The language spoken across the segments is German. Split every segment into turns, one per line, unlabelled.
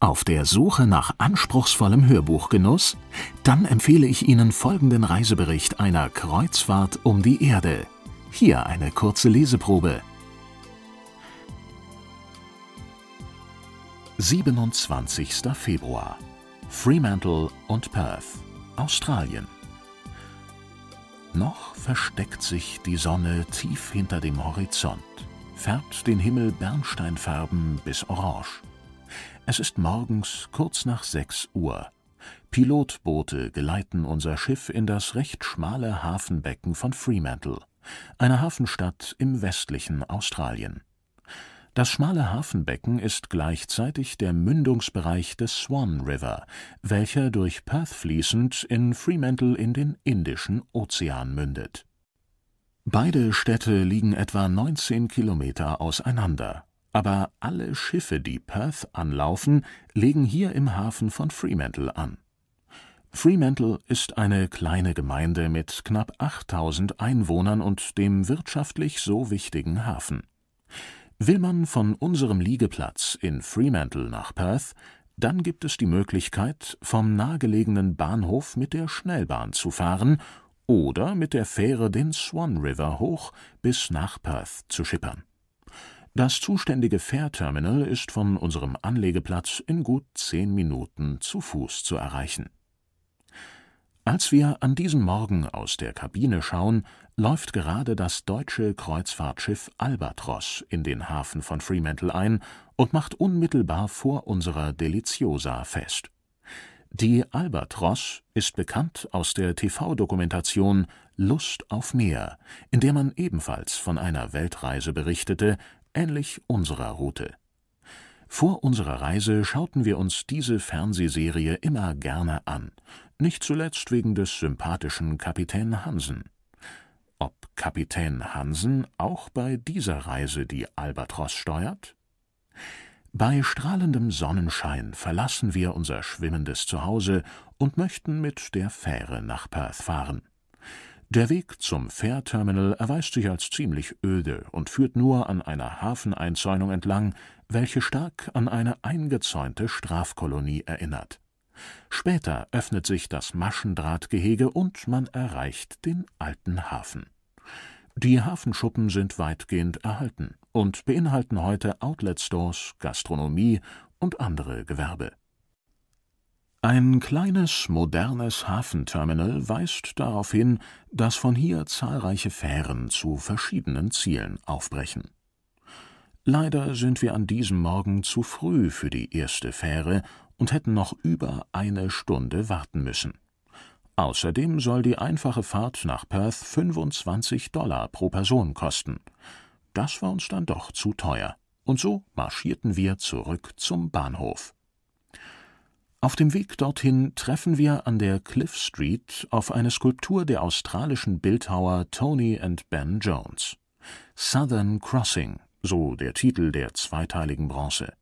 Auf der Suche nach anspruchsvollem Hörbuchgenuss? Dann empfehle ich Ihnen folgenden Reisebericht einer Kreuzfahrt um die Erde. Hier eine kurze Leseprobe. 27. Februar Fremantle und Perth, Australien. Noch versteckt sich die Sonne tief hinter dem Horizont, färbt den Himmel bernsteinfarben bis orange. Es ist morgens kurz nach 6 Uhr. Pilotboote geleiten unser Schiff in das recht schmale Hafenbecken von Fremantle, einer Hafenstadt im westlichen Australien. Das schmale Hafenbecken ist gleichzeitig der Mündungsbereich des Swan River, welcher durch Perth fließend in Fremantle in den Indischen Ozean mündet. Beide Städte liegen etwa 19 Kilometer auseinander aber alle Schiffe, die Perth anlaufen, legen hier im Hafen von Fremantle an. Fremantle ist eine kleine Gemeinde mit knapp 8000 Einwohnern und dem wirtschaftlich so wichtigen Hafen. Will man von unserem Liegeplatz in Fremantle nach Perth, dann gibt es die Möglichkeit, vom nahegelegenen Bahnhof mit der Schnellbahn zu fahren oder mit der Fähre den Swan River hoch bis nach Perth zu schippern. Das zuständige Fährterminal ist von unserem Anlegeplatz in gut zehn Minuten zu Fuß zu erreichen. Als wir an diesem Morgen aus der Kabine schauen, läuft gerade das deutsche Kreuzfahrtschiff Albatros in den Hafen von Fremantle ein und macht unmittelbar vor unserer Deliciosa fest. Die Albatros ist bekannt aus der TV-Dokumentation Lust auf Meer, in der man ebenfalls von einer Weltreise berichtete, ähnlich unserer Route. Vor unserer Reise schauten wir uns diese Fernsehserie immer gerne an, nicht zuletzt wegen des sympathischen Kapitän Hansen. Ob Kapitän Hansen auch bei dieser Reise die Albatros steuert? Bei strahlendem Sonnenschein verlassen wir unser schwimmendes Zuhause und möchten mit der Fähre nach Perth fahren. Der Weg zum Fährterminal erweist sich als ziemlich öde und führt nur an einer Hafeneinzäunung entlang, welche stark an eine eingezäunte Strafkolonie erinnert. Später öffnet sich das Maschendrahtgehege und man erreicht den alten Hafen. Die Hafenschuppen sind weitgehend erhalten und beinhalten heute Outlet-Stores, Gastronomie und andere Gewerbe. Ein kleines, modernes Hafenterminal weist darauf hin, dass von hier zahlreiche Fähren zu verschiedenen Zielen aufbrechen. Leider sind wir an diesem Morgen zu früh für die erste Fähre und hätten noch über eine Stunde warten müssen. Außerdem soll die einfache Fahrt nach Perth 25 Dollar pro Person kosten. Das war uns dann doch zu teuer, und so marschierten wir zurück zum Bahnhof. Auf dem Weg dorthin treffen wir an der Cliff Street auf eine Skulptur der australischen Bildhauer Tony and Ben Jones. Southern Crossing, so der Titel der zweiteiligen Bronze.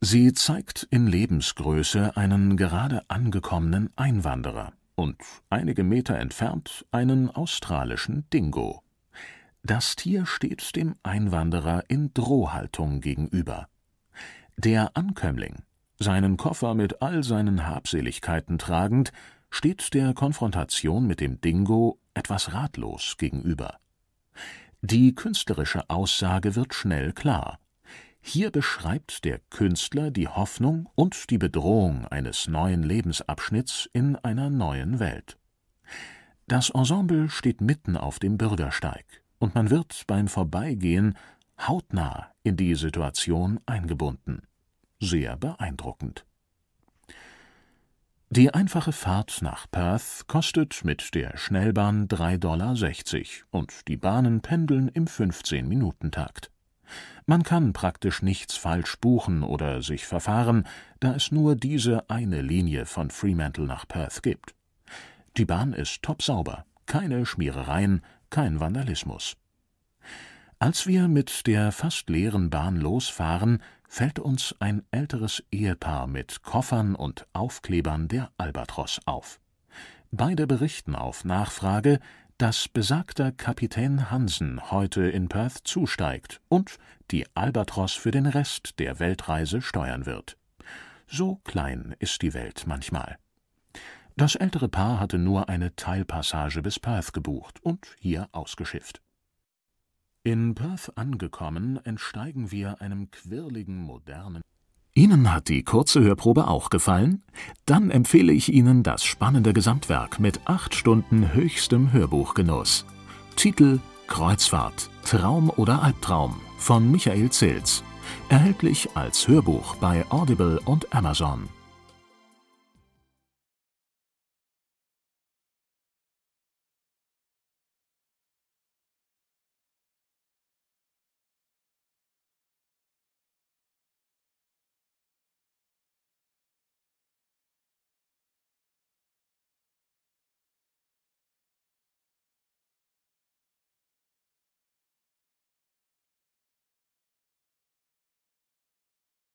Sie zeigt in Lebensgröße einen gerade angekommenen Einwanderer und einige Meter entfernt einen australischen Dingo. Das Tier steht dem Einwanderer in Drohhaltung gegenüber. Der Ankömmling seinen Koffer mit all seinen Habseligkeiten tragend, steht der Konfrontation mit dem Dingo etwas ratlos gegenüber. Die künstlerische Aussage wird schnell klar. Hier beschreibt der Künstler die Hoffnung und die Bedrohung eines neuen Lebensabschnitts in einer neuen Welt. Das Ensemble steht mitten auf dem Bürgersteig, und man wird beim Vorbeigehen hautnah in die Situation eingebunden sehr beeindruckend. Die einfache Fahrt nach Perth kostet mit der Schnellbahn 3,60 Dollar und die Bahnen pendeln im 15-Minuten-Takt. Man kann praktisch nichts falsch buchen oder sich verfahren, da es nur diese eine Linie von Fremantle nach Perth gibt. Die Bahn ist topsauber, keine Schmierereien, kein Vandalismus. Als wir mit der fast leeren Bahn losfahren, fällt uns ein älteres Ehepaar mit Koffern und Aufklebern der Albatros auf. Beide berichten auf Nachfrage, dass besagter Kapitän Hansen heute in Perth zusteigt und die Albatros für den Rest der Weltreise steuern wird. So klein ist die Welt manchmal. Das ältere Paar hatte nur eine Teilpassage bis Perth gebucht und hier ausgeschifft. In Perth angekommen, entsteigen wir einem quirligen, modernen. Ihnen hat die kurze Hörprobe auch gefallen? Dann empfehle ich Ihnen das spannende Gesamtwerk mit acht Stunden höchstem Hörbuchgenuss. Titel Kreuzfahrt, Traum oder Albtraum von Michael Zilz. Erhältlich als Hörbuch bei Audible und Amazon.